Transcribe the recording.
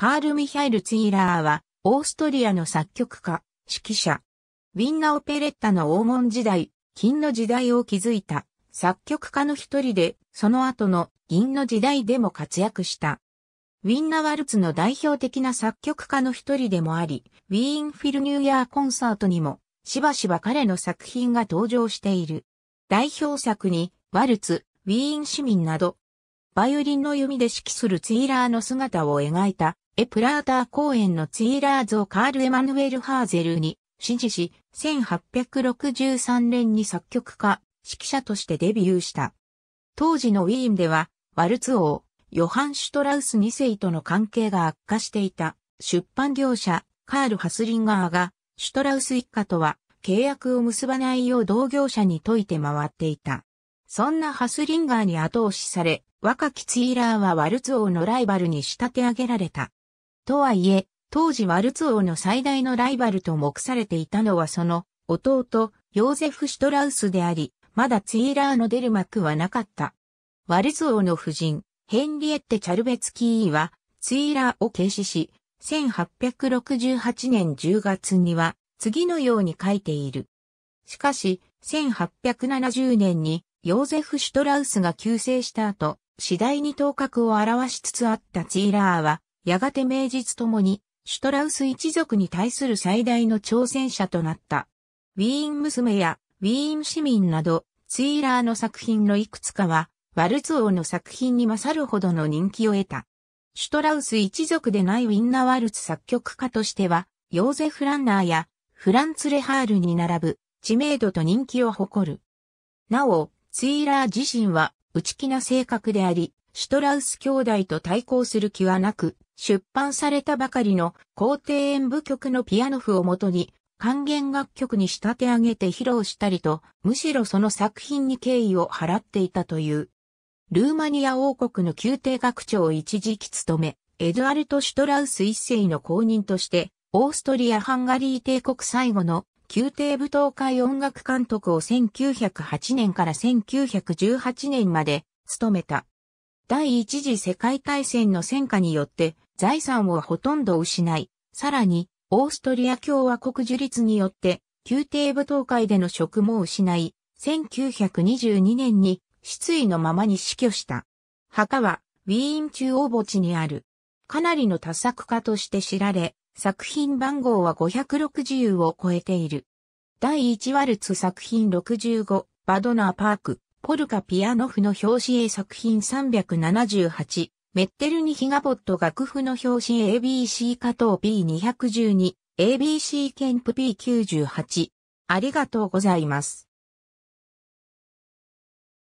カール・ミハイル・ツィーラーは、オーストリアの作曲家、指揮者。ウィンナ・オペレッタの黄金時代、金の時代を築いた作曲家の一人で、その後の銀の時代でも活躍した。ウィンナ・ワルツの代表的な作曲家の一人でもあり、ウィーン・フィルニューヤーコンサートにも、しばしば彼の作品が登場している。代表作に、ワルツ、ウィーン市民など、バイオリンの弓で指揮するツイーラーの姿を描いたエプラーター公園のツイーラーズをカール・エマヌエル・ハーゼルに支持し、1863年に作曲家、指揮者としてデビューした。当時のウィーンでは、ワルツ王、ヨハン・シュトラウス2世との関係が悪化していた出版業者、カール・ハスリンガーが、シュトラウス一家とは契約を結ばないよう同業者に解いて回っていた。そんなハスリンガーに後押しされ、若きツイーラーはワルツ王のライバルに仕立て上げられた。とはいえ、当時ワルツ王の最大のライバルと目されていたのはその弟、ヨーゼフ・シュトラウスであり、まだツイーラーの出る幕はなかった。ワルツ王の夫人、ヘンリエッテ・チャルベツキーは、ツイーラーを軽視し、1868年10月には、次のように書いている。しかし、1870年に、ヨーゼフ・シュトラウスが急成した後、次第に頭角を現しつつあったツイーラーは、やがて名実ともに、シュトラウス一族に対する最大の挑戦者となった。ウィーン娘やウィーン市民など、ツイーラーの作品のいくつかは、ワルツ王の作品に勝るほどの人気を得た。シュトラウス一族でないウィンナワルツ作曲家としては、ヨーゼフ・ランナーやフランツ・レハールに並ぶ知名度と人気を誇る。なお、ツイーラー自身は内気な性格であり、シュトラウス兄弟と対抗する気はなく、出版されたばかりの皇帝演舞曲のピアノ譜をもとに、還元楽曲に仕立て上げて披露したりと、むしろその作品に敬意を払っていたという。ルーマニア王国の宮廷学長を一時期務め、エドアルト・シュトラウス一世の公認として、オーストリア・ハンガリー帝国最後の宮廷舞踏会音楽監督を1908年から1918年まで務めた。第一次世界大戦の戦火によって財産をほとんど失い、さらにオーストリア共和国樹立によって宮廷舞踏会での職も失い、1922年に失意のままに死去した。墓はウィーン中央墓地にある。かなりの多作家として知られ、作品番号は560を超えている。第1ワルツ作品65、バドナーパーク。ポルカ・ピアノフの表紙 A 作品378、メッテルニヒガボット楽譜の表紙 ABC 加藤 b 2 1 2 ABC ケンプ P98。ありがとうございます。